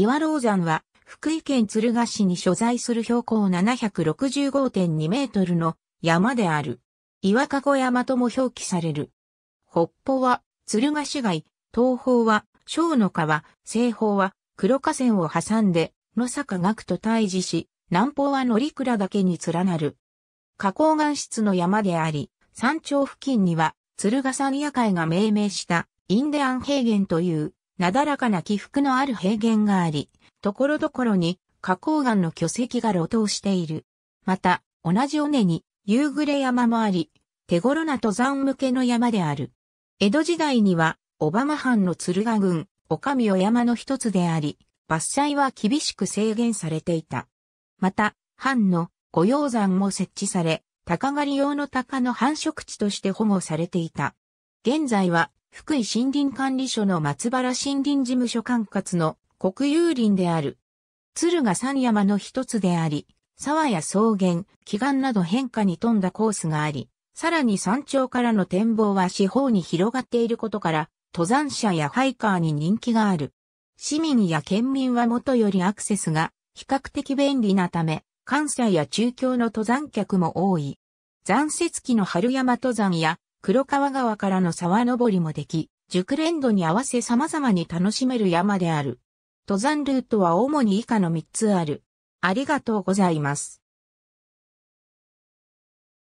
岩老山は、福井県敦賀市に所在する標高765.2メートルの山である。岩加山とも表記される。北方は敦賀市街、東方は小野川、西方は黒河川を挟んで野坂岳と対峙し、南方は乗倉岳に連なる。花崗岩質の山であり、山頂付近には鶴ヶ山夜会が命名したインデアン平原というなだらかな起伏のある平原があり、ところどころに花崗岩の巨石が露頭している。また、同じ尾根に夕暮れ山もあり、手頃な登山向けの山である。江戸時代には、小浜藩の鶴ヶ郡、岡み尾山の一つであり、伐採は厳しく制限されていた。また、藩の御用山も設置され、鷹狩り用の鷹の繁殖地として保護されていた。現在は福井森林管理所の松原森林事務所管轄の国有林である。鶴ヶ山山の一つであり、沢や草原、奇岩など変化に富んだコースがあり、さらに山頂からの展望は四方に広がっていることから、登山者やハイカーに人気がある。市民や県民は元よりアクセスが比較的便利なため、関西や中京の登山客も多い。残雪期の春山登山や黒川川からの沢登りもでき、熟練度に合わせ様々に楽しめる山である。登山ルートは主に以下の3つある。ありがとうございます。